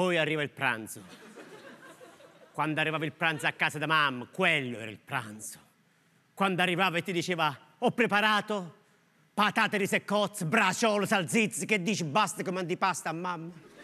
Poi arriva il pranzo. Quando arrivava il pranzo a casa da mamma, quello era il pranzo. Quando arrivava e ti diceva ho preparato patate, di seccozze, braciolo, salsicce, che dici basta che mandi pasta a mamma.